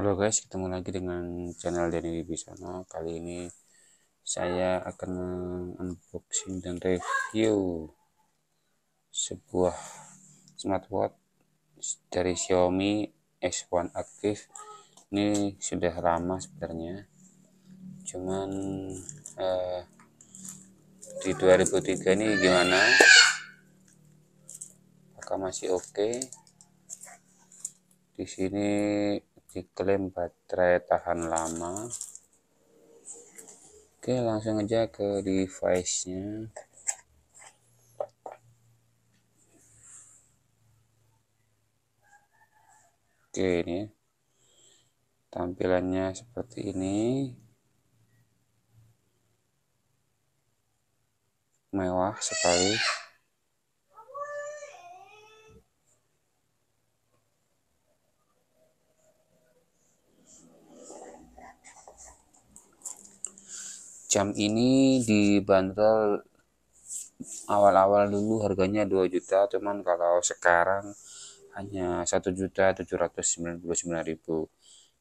Halo guys, ketemu lagi dengan channel dari Wibisono Kali ini saya akan unboxing dan review sebuah smartwatch dari Xiaomi S1 Active. Ini sudah lama sebenarnya. Cuman eh, di 2003 ini gimana? Apakah masih oke? Okay? Di sini diklaim baterai tahan lama oke langsung aja ke device nya oke ini tampilannya seperti ini mewah sekali jam ini dibanderol awal-awal dulu harganya 2 juta cuman kalau sekarang hanya 1 juta 799.000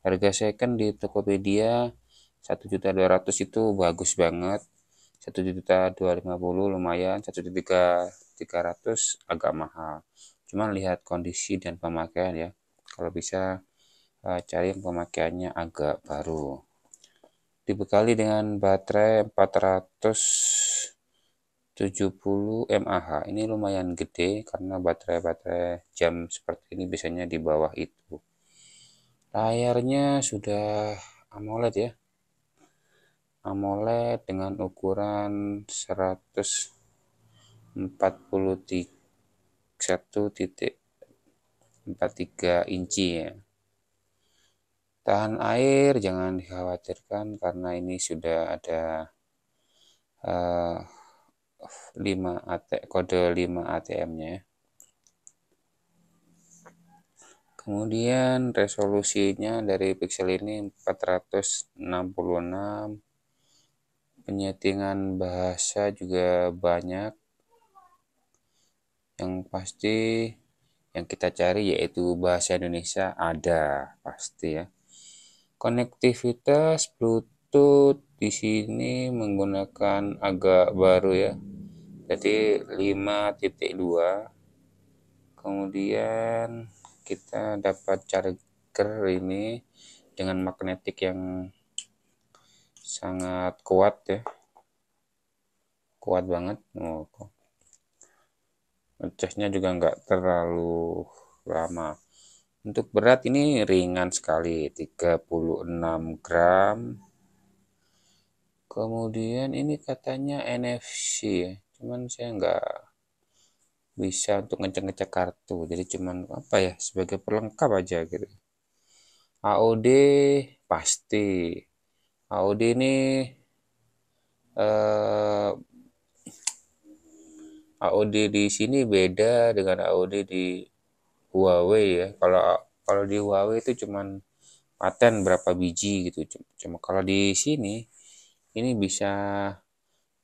harga second kan di Tokopedia 1 juta 200 itu bagus banget 1 juta 250 lumayan 1 juta 300 agak mahal cuman lihat kondisi dan pemakaian ya kalau bisa eh, cari yang pemakaiannya agak baru dibekali dengan baterai 470 mAh ini lumayan gede karena baterai-baterai jam seperti ini biasanya di bawah itu layarnya sudah AMOLED ya AMOLED dengan ukuran 143 1.43 inci ya tahan air jangan dikhawatirkan karena ini sudah ada uh, 5 AT, kode 5 ATM-nya kemudian resolusinya dari pixel ini 466 penyetingan bahasa juga banyak yang pasti yang kita cari yaitu bahasa Indonesia ada pasti ya konektivitas Bluetooth di sini menggunakan agak baru ya jadi 5.2 kemudian kita dapat charger ini dengan magnetik yang sangat kuat ya kuat banget oh, ngecasnya juga nggak terlalu lama untuk berat ini ringan sekali, 36 gram. Kemudian ini katanya NFC ya, cuman saya nggak bisa untuk ngecek-ngecek kartu. Jadi cuman apa ya, sebagai pelengkap aja gitu. AOD pasti. AOD ini eh, AOD di sini beda dengan AOD di Huawei ya kalau kalau di Huawei itu cuman paten berapa biji gitu cuma kalau di sini ini bisa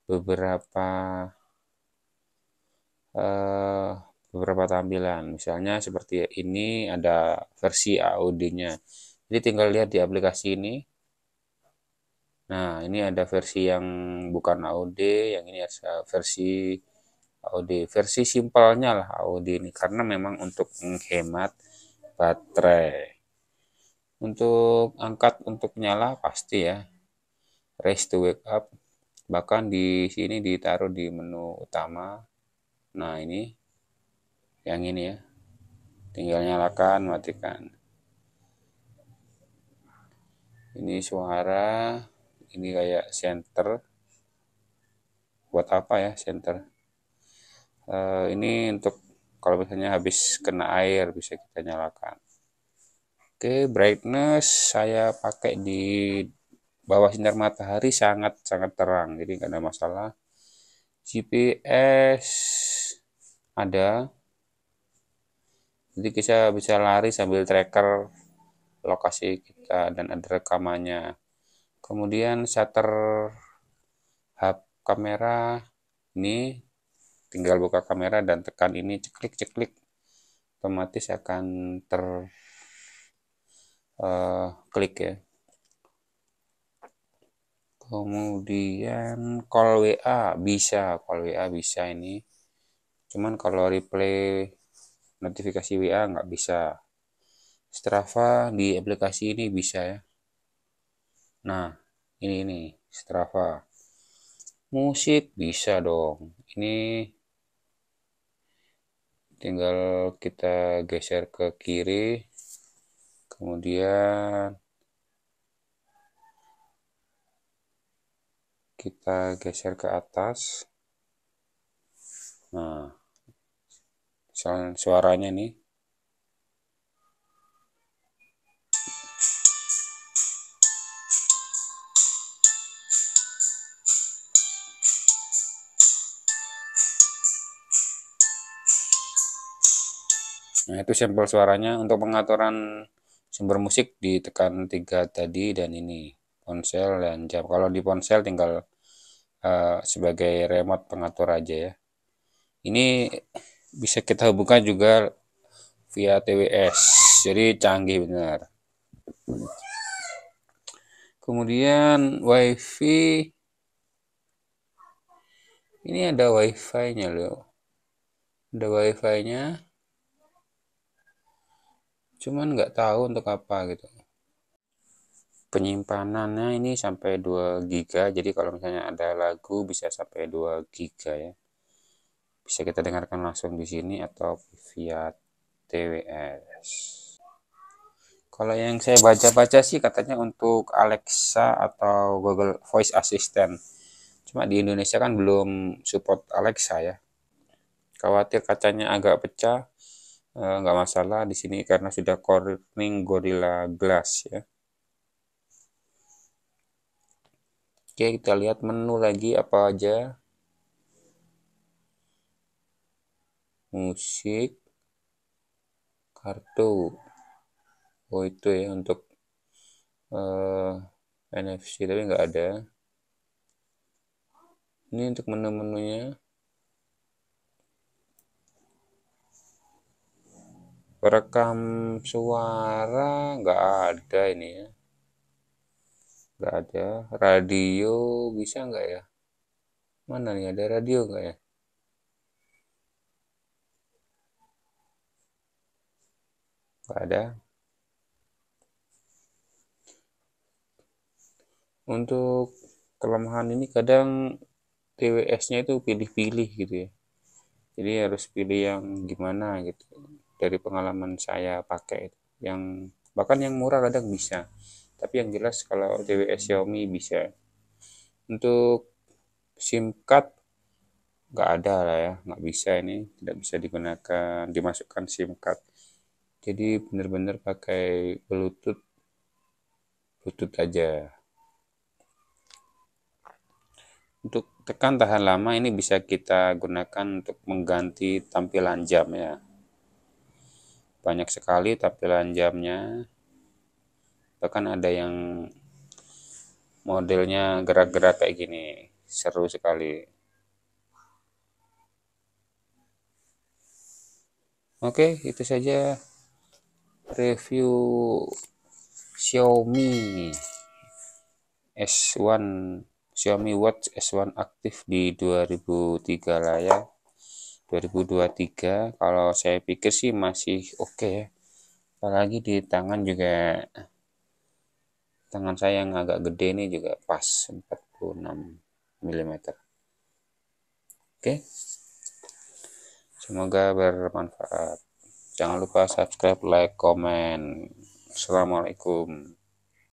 beberapa eh, beberapa tampilan misalnya seperti ini ada versi AOD-nya jadi tinggal lihat di aplikasi ini nah ini ada versi yang bukan AOD yang ini versi Audi versi simpelnya lah Audi ini karena memang untuk menghemat baterai untuk angkat untuk nyala pasti ya race to wake up bahkan di sini ditaruh di menu utama nah ini yang ini ya tinggal nyalakan matikan ini suara ini kayak center buat apa ya center uh, ini untuk kalau misalnya habis kena air bisa kita nyalakan oke okay, brightness saya pakai di bawah sinar matahari sangat sangat terang jadi nggak ada masalah GPS ada jadi kita bisa lari sambil tracker lokasi kita dan ada rekamannya kemudian shutter hub kamera ini tinggal buka kamera dan tekan ini ceklik-ceklik otomatis akan ter uh, klik ya kemudian call WA bisa call WA bisa ini cuman kalau replay notifikasi WA nggak bisa Strava di aplikasi ini bisa ya nah ini ini Strava musik bisa dong ini tinggal kita geser ke kiri kemudian kita geser ke atas nah suaranya nih Nah, itu sampel suaranya. Untuk pengaturan sumber musik ditekan tiga tadi dan ini ponsel dan jam. Kalau di ponsel tinggal uh, sebagai remote pengatur aja ya. Ini bisa kita hubungkan juga via TWS. Jadi canggih benar. Kemudian WiFi ini ada WiFi-nya loh. Ada WiFi-nya cuman nggak tahu untuk apa gitu penyimpanannya ini sampai 2 giga jadi kalau misalnya ada lagu bisa sampai 2 giga ya bisa kita dengarkan langsung di sini atau via TWS kalau yang saya baca-baca sih katanya untuk Alexa atau Google Voice Assistant cuma di Indonesia kan belum support Alexa ya khawatir kacanya agak pecah Eh, nggak masalah di sini karena sudah corning Gorilla Glass ya. Oke, kita lihat menu lagi apa aja. Musik, kartu. Oh, itu ya untuk uh, eh, NFC tapi nggak ada. Ini untuk menu-menunya. perekam suara nggak ada ini ya nggak ada radio bisa nggak ya mana nih ada radio nggak ya nggak ada untuk kelemahan ini kadang TWS-nya itu pilih-pilih gitu ya jadi harus pilih yang gimana gitu dari pengalaman saya pakai yang bahkan yang murah kadang bisa tapi yang jelas kalau DWS Xiaomi bisa untuk SIM card nggak ada lah ya nggak bisa ini tidak bisa digunakan dimasukkan SIM card jadi benar-benar pakai Bluetooth Bluetooth aja untuk tekan tahan lama ini bisa kita gunakan untuk mengganti tampilan jam ya banyak sekali tampilan jamnya bahkan ada yang modelnya gerak-gerak kayak gini seru sekali Oke, itu saja review Xiaomi S1 Xiaomi Watch S1 aktif di 2003 lah ya. 2023 kalau saya pikir sih masih oke okay ya. Apalagi di tangan juga tangan saya yang agak gede ini juga pas 46 mm. Oke. Okay. Semoga bermanfaat. Jangan lupa subscribe, like, komen. Assalamualaikum.